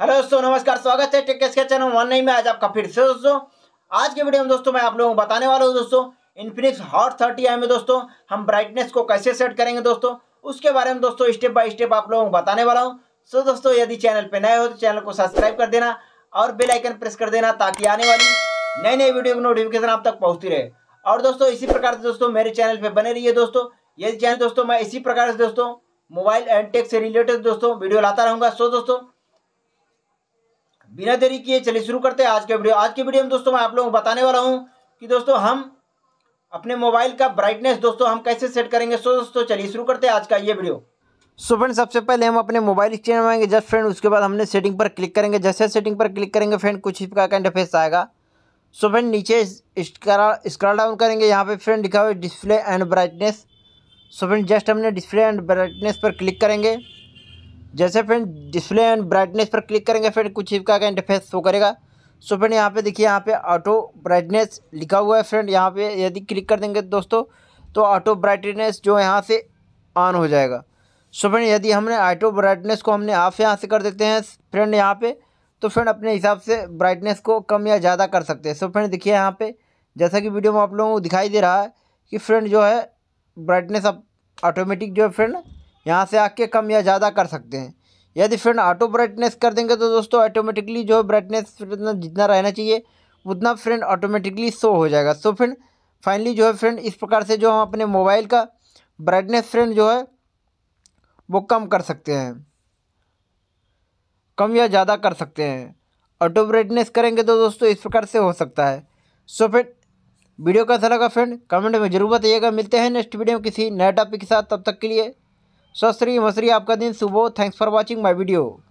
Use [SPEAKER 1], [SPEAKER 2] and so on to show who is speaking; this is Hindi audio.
[SPEAKER 1] हेलो दोस्तों नमस्कार स्वागत है टेक के चैनल वन में आज आपका फिर से दोस्तों आज के वीडियो में दोस्तों मैं आप लोगों को बताने वाला हूँ दोस्तों इन्फिनिक्स हॉट थर्टी आई में दोस्तों हम ब्राइटनेस को कैसे सेट करेंगे दोस्तों उसके बारे में दोस्तों स्टेप बाय स्टेप आप लोगों को बताने वाला हूँ सो दोस्तों यदि चैनल पर नए हो तो चैनल को सब्सक्राइब कर देना और बेलाइकन प्रेस कर देना ताकि आने वाली नई नई वीडियो की नोटिफिकेशन आप तक पहुँचती रहे और दोस्तों इसी प्रकार से दोस्तों मेरे चैनल पर बने रही दोस्तों यदि चैनल दोस्तों मैं इसी प्रकार से दोस्तों मोबाइल एंड टेक से रिलेटेड दोस्तों वीडियो लाता रहूँगा सो दोस्तों बिना देरी किए चलिए शुरू करते हैं आज के वीडियो आज के वीडियो में दोस्तों मैं आप लोगों को बताने वाला हूँ कि दोस्तों हम अपने मोबाइल का ब्राइटनेस दोस्तों हम कैसे सेट करेंगे सो दोस्तों चलिए शुरू करते हैं आज का ये वीडियो सो फ्रेंड सबसे पहले हम अपने मोबाइल स्क्रीन में आएंगे जस्ट फ्रेंड उसके बाद हमने सेटिंग पर क्लिक करेंगे जैसे सेटिंग पर क्लिक करेंगे फ्रेंड कुछ ही का इंटरफेस आएगा सो फ्रेंड नीचे स्क्रॉल डाउन करेंगे यहाँ पे फ्रेंड लिखा हुआ है display and brightness so friend just हमने डिस्प्ले एंड ब्राइटनेस पर क्लिक करेंगे जैसे फ्रेंड डिस्प्ले एंड ब्राइटनेस पर क्लिक करेंगे फ्रेंड कुछ इसका का इंटरफेस शो करेगा सो फ्रेंड यहाँ पे देखिए यहाँ पे ऑटो ब्राइटनेस लिखा हुआ है फ्रेंड यहाँ पे यदि क्लिक कर देंगे दोस्तों तो ऑटो ब्राइटनेस जो यहाँ से ऑन हो जाएगा सो फ्रेंड यदि हमने ऑटो ब्राइटनेस को हमने आप यहाँ से कर देते हैं फ्रेंड यहाँ पर तो फ्रेंड अपने हिसाब से ब्राइटनेस को कम या ज़्यादा कर सकते हैं सो फ्रेंड देखिए यहाँ पर जैसा कि वीडियो में आप लोगों को दिखाई दे रहा है कि फ्रेंड जो है ब्राइटनेस अब ऑटोमेटिक जो है फ्रेंड यहाँ से आके कम या ज़्यादा कर सकते हैं यदि फ्रेंड ऑटो ब्राइटनेस कर देंगे तो दोस्तों ऑटोमेटिकली जो ब्राइटनेस जितना रहना चाहिए उतना फ्रेंड ऑटोमेटिकली शो हो जाएगा सो फ्रेंड फाइनली जो है फ्रेंड इस प्रकार से जो हम अपने मोबाइल का ब्राइटनेस फ्रेंड जो है वो कम कर सकते हैं कम या ज़्यादा कर सकते हैं ऑटो ब्राइटनेस करेंगे तो दोस्तों इस प्रकार से हो सकता है सो फ्रेंड वीडियो कैसा लगा फ्रेंड कमेंट में ज़रूर बताइएगा मिलते हैं नेक्स्ट वीडियो में किसी नए टॉपिक के साथ तब तक के लिए सत श्री मसरी आपका दिन सुबह thanks for watching my video